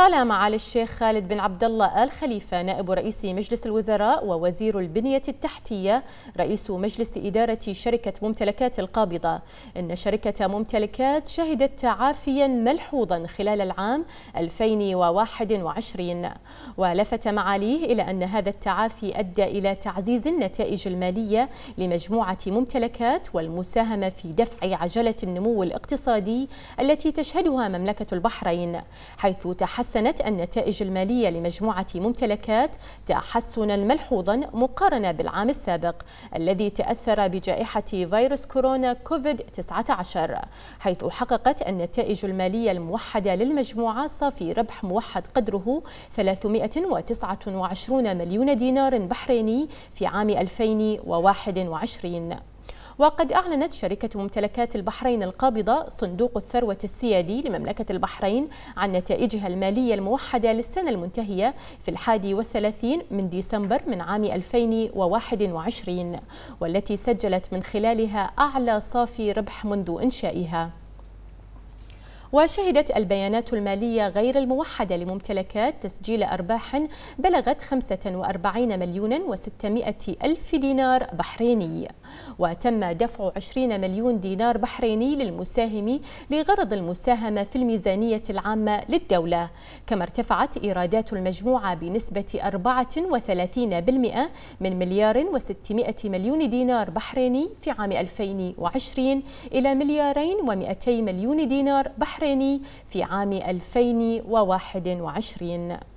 قال معالي الشيخ خالد بن عبد الله آل خليفة نائب رئيس مجلس الوزراء ووزير البنية التحتية رئيس مجلس إدارة شركة ممتلكات القابضة إن شركة ممتلكات شهدت تعافيا ملحوظا خلال العام 2021 ولفت معاليه إلى أن هذا التعافي أدى إلى تعزيز النتائج المالية لمجموعة ممتلكات والمساهمة في دفع عجلة النمو الاقتصادي التي تشهدها مملكة البحرين حيث تحسن حسنت النتائج المالية لمجموعة ممتلكات تحسنا ملحوظا مقارنة بالعام السابق الذي تأثر بجائحة فيروس كورونا كوفيد-19 حيث حققت النتائج المالية الموحدة للمجموعة صافي ربح موحد قدره 329 مليون دينار بحريني في عام 2021 وقد أعلنت شركة ممتلكات البحرين القابضة صندوق الثروة السيادي لمملكة البحرين عن نتائجها المالية الموحدة للسنة المنتهية في الحادي والثلاثين من ديسمبر من عام 2021 والتي سجلت من خلالها أعلى صافي ربح منذ إنشائها وشهدت البيانات المالية غير الموحدة لممتلكات تسجيل أرباح بلغت 45 مليون و600 ألف دينار بحريني وتم دفع 20 مليون دينار بحريني للمساهم لغرض المساهمة في الميزانية العامة للدولة كما ارتفعت إيرادات المجموعة بنسبة 34% من مليار و600 مليون دينار بحريني في عام 2020 إلى مليارين و200 مليون دينار بحريني البحريني في عام 2021